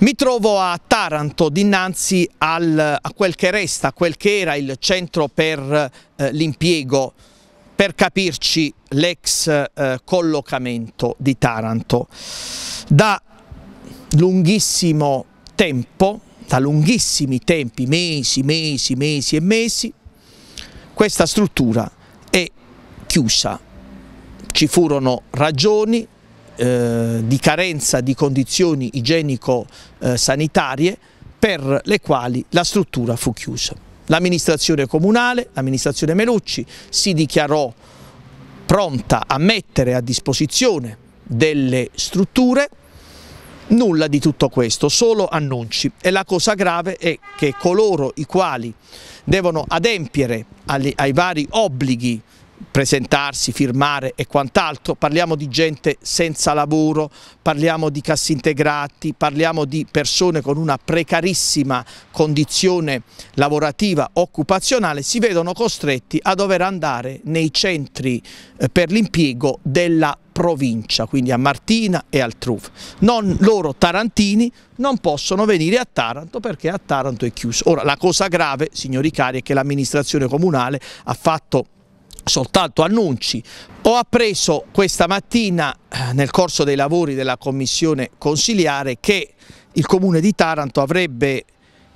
Mi trovo a Taranto dinanzi al, a quel che resta, a quel che era il centro per eh, l'impiego, per capirci l'ex eh, collocamento di Taranto. Da lunghissimo tempo, da lunghissimi tempi, mesi, mesi, mesi e mesi, questa struttura è chiusa. Ci furono ragioni, eh, di carenza di condizioni igienico-sanitarie per le quali la struttura fu chiusa. L'amministrazione comunale, l'amministrazione Melucci, si dichiarò pronta a mettere a disposizione delle strutture Nulla di tutto questo, solo annunci e la cosa grave è che coloro i quali devono adempiere ai vari obblighi presentarsi, firmare e quant'altro, parliamo di gente senza lavoro, parliamo di cassi integrati, parliamo di persone con una precarissima condizione lavorativa, occupazionale, si vedono costretti a dover andare nei centri eh, per l'impiego della provincia, quindi a Martina e altrove. Non loro tarantini non possono venire a Taranto perché a Taranto è chiuso. Ora la cosa grave, signori cari, è che l'amministrazione comunale ha fatto soltanto annunci. Ho appreso questa mattina eh, nel corso dei lavori della commissione consiliare che il comune di Taranto avrebbe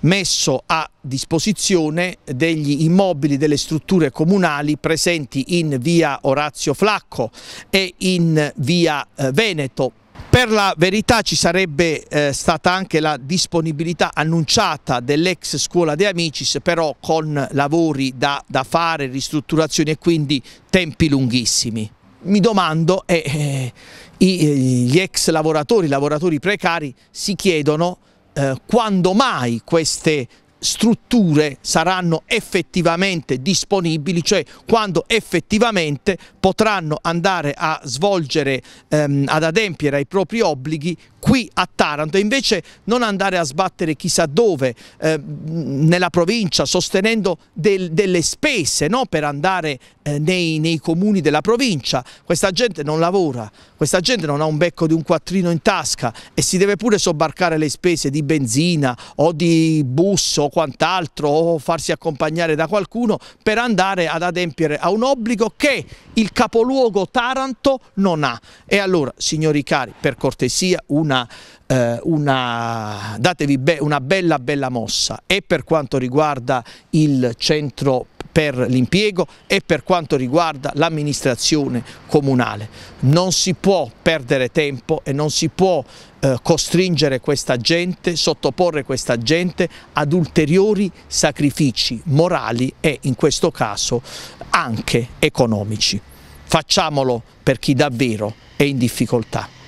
messo a disposizione degli immobili delle strutture comunali presenti in via Orazio Flacco e in via eh, Veneto per la verità ci sarebbe eh, stata anche la disponibilità annunciata dell'ex scuola De Amicis, però con lavori da, da fare, ristrutturazioni e quindi tempi lunghissimi. Mi domando, eh, eh, gli ex lavoratori, i lavoratori precari si chiedono eh, quando mai queste strutture saranno effettivamente disponibili, cioè quando effettivamente potranno andare a svolgere, ehm, ad adempiere ai propri obblighi qui a Taranto e invece non andare a sbattere chissà dove eh, nella provincia sostenendo del, delle spese no? per andare eh, nei, nei comuni della provincia. Questa gente non lavora, questa gente non ha un becco di un quattrino in tasca e si deve pure sobbarcare le spese di benzina o di bus o quant'altro o farsi accompagnare da qualcuno per andare ad adempiere a un obbligo che il capoluogo Taranto non ha. E allora, signori cari, per cortesia, una, eh, una datevi be una bella bella mossa e per quanto riguarda il centro per l'impiego e per quanto riguarda l'amministrazione comunale. Non si può perdere tempo e non si può eh, costringere questa gente, sottoporre questa gente ad ulteriori sacrifici morali e in questo caso anche economici. Facciamolo per chi davvero è in difficoltà.